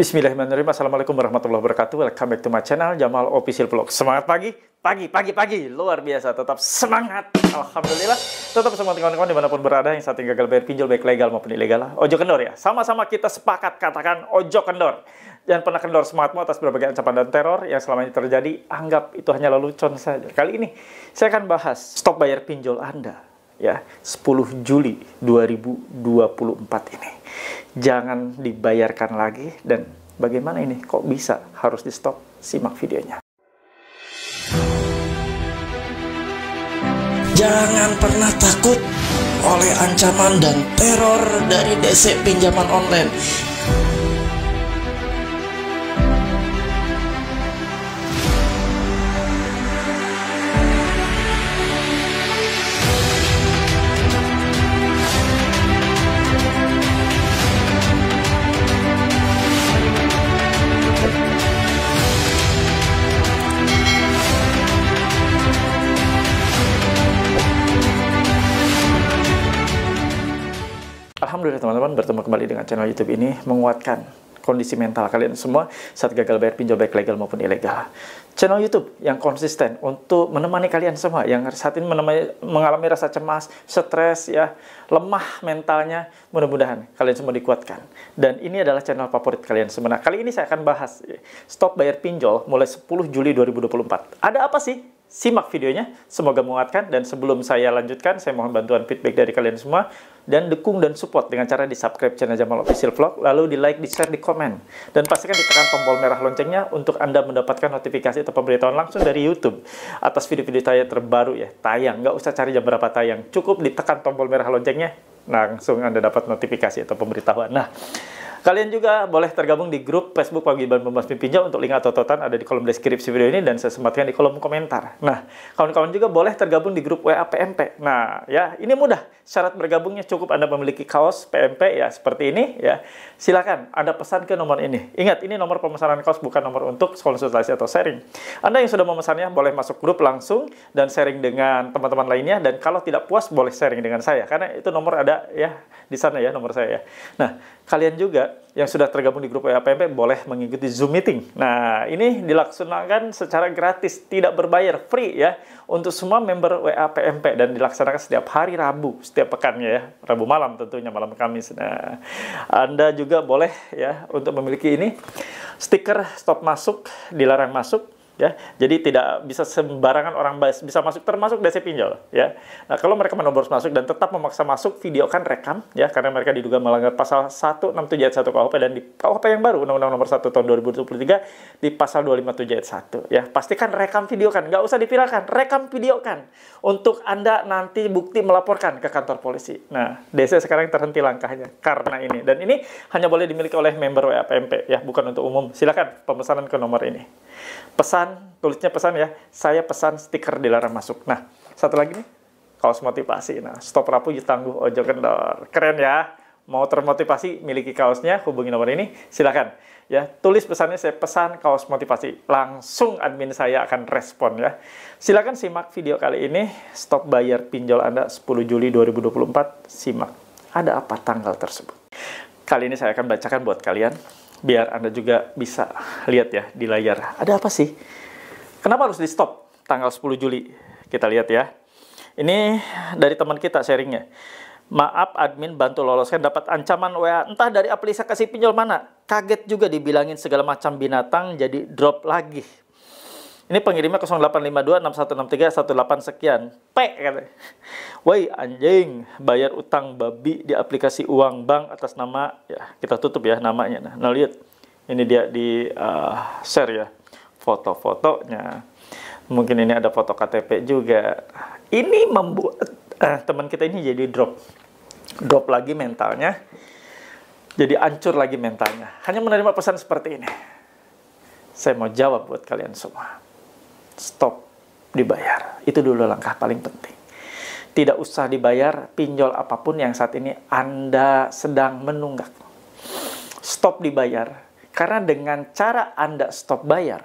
Bismillahirrahmanirrahim. Assalamualaikum warahmatullahi wabarakatuh. Welcome back to my channel Jamal Official Vlog. Semangat pagi, pagi, pagi, pagi. Luar biasa. Tetap semangat. Alhamdulillah. Tetap semangat kawan-kawan dimanapun berada yang saat ini gagal bayar pinjol baik legal maupun ilegal. lah. Ojo kendor ya. Sama-sama kita sepakat katakan ojo kendor. Jangan pernah kendor semangatmu atas berbagai ancaman dan teror yang selama ini terjadi. Anggap itu hanya lelucon saja. Kali ini saya akan bahas stop bayar pinjol Anda ya 10 Juli 2024 ini jangan dibayarkan lagi dan bagaimana ini kok bisa harus di stop simak videonya jangan pernah takut oleh ancaman dan teror dari DC pinjaman online Alhamdulillah teman-teman bertemu kembali dengan channel YouTube ini menguatkan kondisi mental kalian semua saat gagal bayar pinjol baik legal maupun ilegal. Channel YouTube yang konsisten untuk menemani kalian semua yang saat ini menemani, mengalami rasa cemas, stres ya, lemah mentalnya, mudah-mudahan kalian semua dikuatkan. Dan ini adalah channel favorit kalian semua. Nah, kali ini saya akan bahas stop bayar pinjol mulai 10 Juli 2024. Ada apa sih Simak videonya, semoga menguatkan dan sebelum saya lanjutkan, saya mohon bantuan feedback dari kalian semua dan dukung dan support dengan cara di subscribe channel Jamal Official Vlog, lalu di like, di share, di komen dan pastikan ditekan tombol merah loncengnya untuk Anda mendapatkan notifikasi atau pemberitahuan langsung dari YouTube atas video-video saya terbaru ya, tayang, nggak usah cari jam berapa tayang, cukup ditekan tombol merah loncengnya langsung Anda dapat notifikasi atau pemberitahuan. Nah, Kalian juga boleh tergabung di grup Facebook Paguyuban Pembasmi Pinjam untuk link atau totan ada di kolom deskripsi video ini dan saya sematkan di kolom komentar. Nah, kawan-kawan juga boleh tergabung di grup WA PMP. Nah, ya ini mudah. Syarat bergabungnya cukup Anda memiliki kaos PMP ya seperti ini ya. Silakan Anda pesan ke nomor ini. Ingat, ini nomor pemesanan kaos bukan nomor untuk konsultasi atau sharing. Anda yang sudah memesannya boleh masuk grup langsung dan sharing dengan teman-teman lainnya dan kalau tidak puas boleh sharing dengan saya karena itu nomor ada ya di sana ya nomor saya. ya. Nah, kalian juga yang sudah tergabung di grup WAPMP boleh mengikuti Zoom meeting. Nah, ini dilaksanakan secara gratis, tidak berbayar, free ya, untuk semua member WAPMP dan dilaksanakan setiap hari Rabu, setiap pekannya ya, Rabu malam tentunya, malam Kamis. Nah, Anda juga boleh ya untuk memiliki ini stiker stop masuk, dilarang masuk, ya. Jadi tidak bisa sembarangan orang bisa masuk termasuk DC pinjol ya. Nah, kalau mereka menerobos masuk dan tetap memaksa masuk, videokan rekam ya karena mereka diduga melanggar pasal 167 ayat 1 KUHP dan di KUHP yang baru Undang-Undang Nomor 1 tahun 2023 di pasal 257 ayat 1 ya. Pastikan rekam videokan, nggak usah dipiralkan, rekam videokan untuk Anda nanti bukti melaporkan ke kantor polisi. Nah, DC sekarang terhenti langkahnya karena ini dan ini hanya boleh dimiliki oleh member WAPMP ya, bukan untuk umum. Silakan pemesanan ke nomor ini. Pesan, tulisnya pesan ya, saya pesan stiker dilarang masuk. Nah, satu lagi nih, kaos motivasi. Nah, stop rapuh ya tangguh ojo kendor. Keren ya. Mau termotivasi, miliki kaosnya, hubungi nomor ini, silakan. Ya, tulis pesannya saya pesan kaos motivasi. Langsung admin saya akan respon ya. Silakan simak video kali ini, stop bayar pinjol Anda 10 Juli 2024, simak. Ada apa tanggal tersebut? Kali ini saya akan bacakan buat kalian biar Anda juga bisa lihat ya di layar. Ada apa sih? Kenapa harus di stop tanggal 10 Juli? Kita lihat ya. Ini dari teman kita sharingnya. Maaf admin bantu loloskan dapat ancaman WA entah dari aplikasi pinjol mana. Kaget juga dibilangin segala macam binatang jadi drop lagi. Ini pengirimnya 0852 6163 18 sekian. P katanya. Woi anjing, bayar utang babi di aplikasi uang bank atas nama ya kita tutup ya namanya. Nah, nah lihat ini dia di uh, share ya foto-fotonya. Mungkin ini ada foto KTP juga. Ini membuat uh, teman kita ini jadi drop. Drop lagi mentalnya. Jadi ancur lagi mentalnya. Hanya menerima pesan seperti ini. Saya mau jawab buat kalian semua stop dibayar. Itu dulu langkah paling penting. Tidak usah dibayar pinjol apapun yang saat ini Anda sedang menunggak. Stop dibayar. Karena dengan cara Anda stop bayar,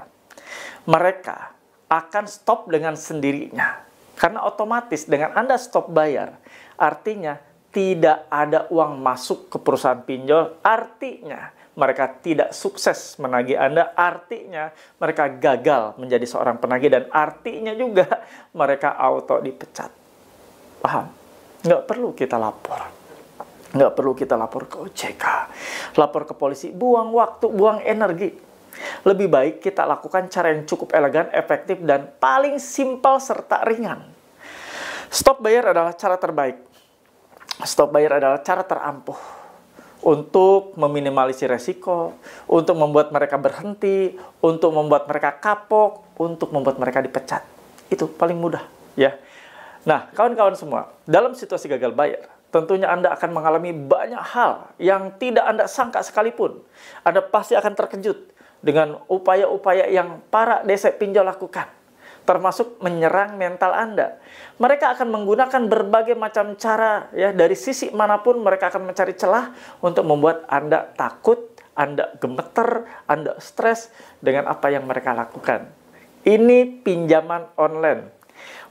mereka akan stop dengan sendirinya. Karena otomatis dengan Anda stop bayar, artinya tidak ada uang masuk ke perusahaan pinjol, artinya mereka tidak sukses menagih Anda, artinya mereka gagal menjadi seorang penagih dan artinya juga mereka auto dipecat. Paham? Nggak perlu kita lapor. Nggak perlu kita lapor ke OJK. Lapor ke polisi, buang waktu, buang energi. Lebih baik kita lakukan cara yang cukup elegan, efektif, dan paling simpel serta ringan. Stop bayar adalah cara terbaik. Stop bayar adalah cara terampuh untuk meminimalisi resiko, untuk membuat mereka berhenti, untuk membuat mereka kapok, untuk membuat mereka dipecat. Itu paling mudah, ya. Nah, kawan-kawan semua, dalam situasi gagal bayar, tentunya Anda akan mengalami banyak hal yang tidak Anda sangka sekalipun. Anda pasti akan terkejut dengan upaya-upaya yang para desa pinjol lakukan termasuk menyerang mental Anda. Mereka akan menggunakan berbagai macam cara ya dari sisi manapun mereka akan mencari celah untuk membuat Anda takut, Anda gemeter, Anda stres dengan apa yang mereka lakukan. Ini pinjaman online.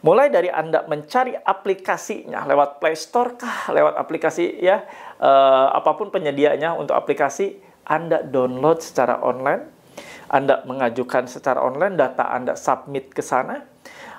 Mulai dari Anda mencari aplikasinya lewat Play Store kah, lewat aplikasi ya eh, apapun penyediaannya untuk aplikasi Anda download secara online anda mengajukan secara online, data Anda submit ke sana,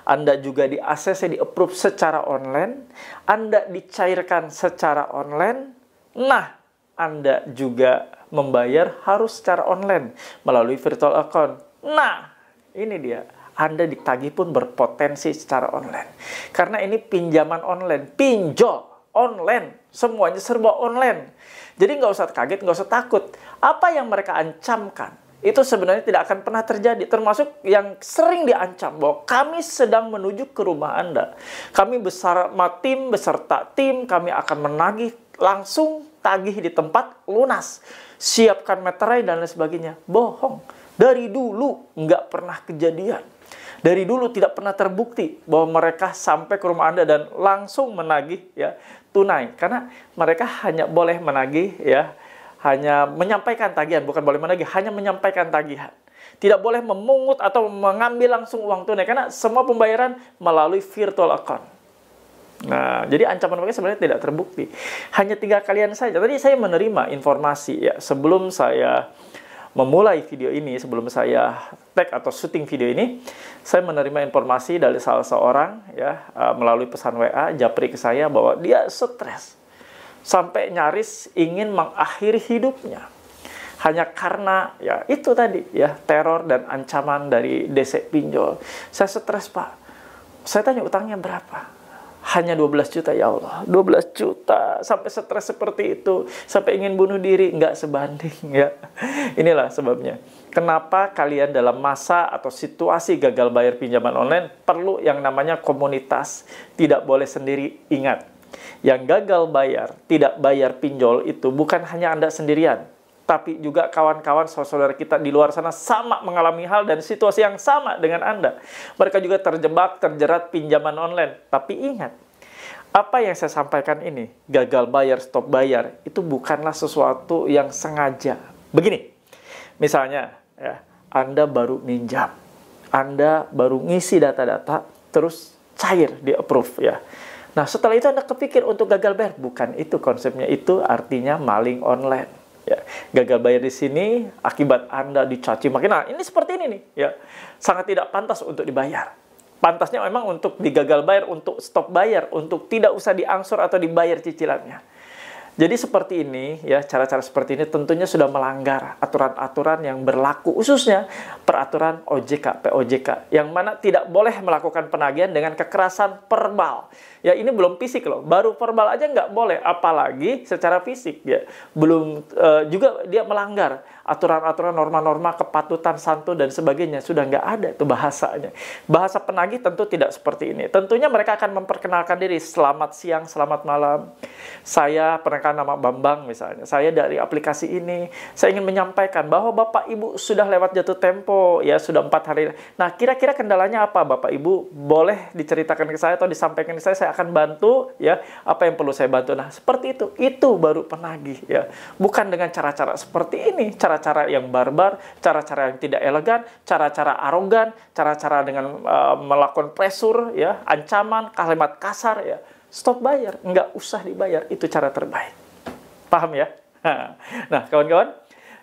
anda juga diakses, di-approve secara online, Anda dicairkan secara online, nah Anda juga membayar harus secara online melalui virtual account. Nah, ini dia. Anda ditagih pun berpotensi secara online. Karena ini pinjaman online, pinjol online, semuanya serba online. Jadi nggak usah kaget, nggak usah takut. Apa yang mereka ancamkan itu sebenarnya tidak akan pernah terjadi. Termasuk yang sering diancam bahwa kami sedang menuju ke rumah Anda. Kami besar tim beserta tim kami akan menagih langsung tagih di tempat lunas. Siapkan meterai dan lain sebagainya. Bohong. Dari dulu nggak pernah kejadian. Dari dulu tidak pernah terbukti bahwa mereka sampai ke rumah Anda dan langsung menagih ya tunai karena mereka hanya boleh menagih ya hanya menyampaikan tagihan, bukan boleh menagih, hanya menyampaikan tagihan. Tidak boleh memungut atau mengambil langsung uang tunai karena semua pembayaran melalui virtual account. Nah, jadi ancaman mereka sebenarnya tidak terbukti. Hanya tiga kalian saja. Tadi saya menerima informasi ya sebelum saya memulai video ini, sebelum saya tag atau syuting video ini, saya menerima informasi dari salah seorang ya eh, melalui pesan WA Japri ke saya bahwa dia stres sampai nyaris ingin mengakhiri hidupnya hanya karena ya itu tadi ya teror dan ancaman dari desek pinjol. Saya stres, Pak. Saya tanya utangnya berapa? Hanya 12 juta ya Allah. 12 juta sampai stres seperti itu, sampai ingin bunuh diri nggak sebanding ya. Inilah sebabnya. Kenapa kalian dalam masa atau situasi gagal bayar pinjaman online perlu yang namanya komunitas, tidak boleh sendiri. Ingat, yang gagal bayar, tidak bayar pinjol itu bukan hanya Anda sendirian, tapi juga kawan-kawan saudara kita di luar sana sama mengalami hal dan situasi yang sama dengan Anda. Mereka juga terjebak, terjerat pinjaman online. Tapi ingat, apa yang saya sampaikan ini, gagal bayar, stop bayar, itu bukanlah sesuatu yang sengaja. Begini, misalnya, ya, Anda baru minjam, Anda baru ngisi data-data, terus cair di approve ya. Nah, setelah itu Anda kepikir untuk gagal bayar. Bukan itu konsepnya. Itu artinya maling online. Ya, gagal bayar di sini akibat Anda dicaci makin. Nah, ini seperti ini nih, ya. Sangat tidak pantas untuk dibayar. Pantasnya memang untuk digagal bayar, untuk stop bayar, untuk tidak usah diangsur atau dibayar cicilannya. Jadi seperti ini ya cara-cara seperti ini tentunya sudah melanggar aturan-aturan yang berlaku khususnya peraturan OJK POJK yang mana tidak boleh melakukan penagihan dengan kekerasan verbal. Ya ini belum fisik loh, baru verbal aja nggak boleh apalagi secara fisik ya. Belum e, juga dia melanggar aturan-aturan norma-norma kepatutan santun dan sebagainya sudah nggak ada itu bahasanya. Bahasa penagih tentu tidak seperti ini. Tentunya mereka akan memperkenalkan diri selamat siang, selamat malam. Saya penagih menyertakan nama Bambang misalnya. Saya dari aplikasi ini, saya ingin menyampaikan bahwa Bapak Ibu sudah lewat jatuh tempo, ya sudah empat hari. Nah, kira-kira kendalanya apa Bapak Ibu? Boleh diceritakan ke saya atau disampaikan ke saya, saya akan bantu ya apa yang perlu saya bantu. Nah, seperti itu. Itu baru penagih ya. Bukan dengan cara-cara seperti ini, cara-cara yang barbar, cara-cara yang tidak elegan, cara-cara arogan, cara-cara dengan uh, melakukan pressure ya, ancaman, kalimat kasar ya stop bayar, nggak usah dibayar. Itu cara terbaik. Paham ya? Nah, kawan-kawan,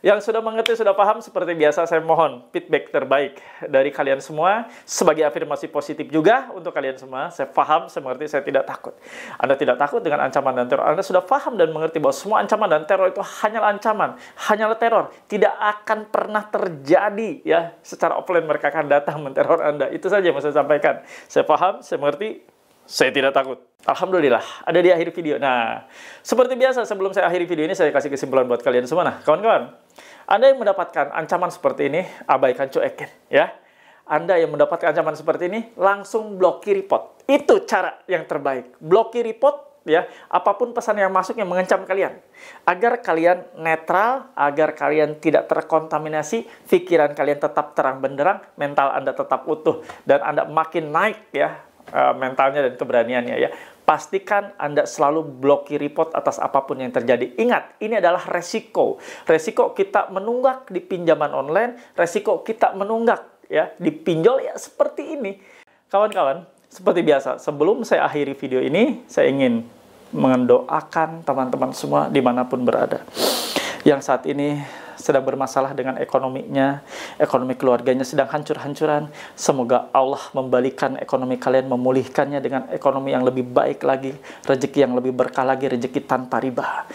yang sudah mengerti, sudah paham, seperti biasa saya mohon feedback terbaik dari kalian semua sebagai afirmasi positif juga untuk kalian semua. Saya paham, saya mengerti, saya tidak takut. Anda tidak takut dengan ancaman dan teror. Anda sudah paham dan mengerti bahwa semua ancaman dan teror itu hanyalah ancaman, hanyalah teror. Tidak akan pernah terjadi ya secara offline mereka akan datang menteror Anda. Itu saja yang saya sampaikan. Saya paham, saya mengerti, saya tidak takut. Alhamdulillah, ada di akhir video. Nah, seperti biasa sebelum saya akhiri video ini saya kasih kesimpulan buat kalian semua nah, kawan-kawan. Anda yang mendapatkan ancaman seperti ini, abaikan cuekin ya. Anda yang mendapatkan ancaman seperti ini, langsung blokir report. Itu cara yang terbaik. Blokir report ya, apapun pesan yang masuk yang mengancam kalian. Agar kalian netral, agar kalian tidak terkontaminasi, pikiran kalian tetap terang benderang, mental Anda tetap utuh dan Anda makin naik ya eh, mentalnya dan keberaniannya ya Pastikan Anda selalu blokir report atas apapun yang terjadi. Ingat, ini adalah resiko. Resiko kita menunggak di pinjaman online, resiko kita menunggak ya di pinjol ya seperti ini. Kawan-kawan, seperti biasa, sebelum saya akhiri video ini, saya ingin mendoakan teman-teman semua dimanapun berada. Yang saat ini sedang bermasalah dengan ekonominya, ekonomi keluarganya sedang hancur-hancuran, semoga Allah membalikan ekonomi kalian, memulihkannya dengan ekonomi yang lebih baik lagi, rezeki yang lebih berkah lagi, rezeki tanpa riba.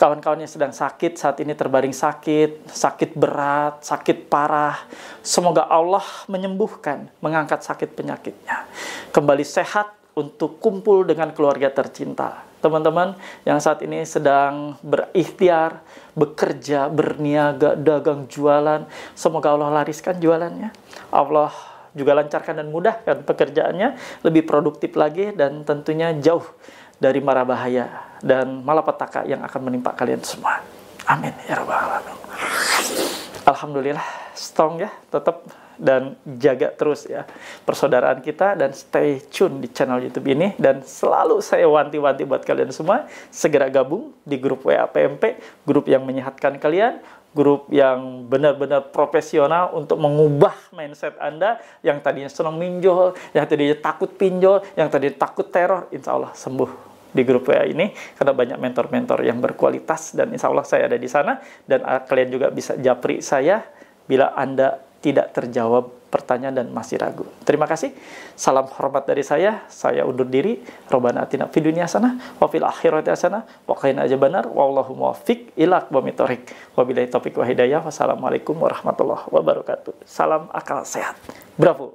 Kawan-kawan yang sedang sakit, saat ini terbaring sakit, sakit berat, sakit parah, semoga Allah menyembuhkan, mengangkat sakit penyakitnya. Kembali sehat, untuk kumpul dengan keluarga tercinta. Teman-teman yang saat ini sedang berikhtiar, bekerja, berniaga, dagang, jualan, semoga Allah lariskan jualannya. Allah juga lancarkan dan mudahkan pekerjaannya, lebih produktif lagi dan tentunya jauh dari mara bahaya dan malapetaka yang akan menimpa kalian semua. Amin ya rabbal alamin. Alhamdulillah strong ya, tetap dan jaga terus ya persaudaraan kita dan stay tune di channel YouTube ini dan selalu saya wanti-wanti buat kalian semua segera gabung di grup WA PMP, grup yang menyehatkan kalian, grup yang benar-benar profesional untuk mengubah mindset Anda yang tadinya senang minjol, yang tadinya takut pinjol, yang tadinya takut teror, insya Allah sembuh di grup WA ini karena banyak mentor-mentor yang berkualitas dan insya Allah saya ada di sana dan ah, kalian juga bisa japri saya bila Anda tidak terjawab pertanyaan dan masih ragu. Terima kasih. Salam hormat dari saya. Saya undur diri. Robana atina fi dunia sana wa fil akhirati hasanah wa qina adzabannar wallahu muwaffiq ila mitorik. Wa bilai topik wa hidayah. Wassalamualaikum warahmatullahi wabarakatuh. Salam akal sehat. Bravo.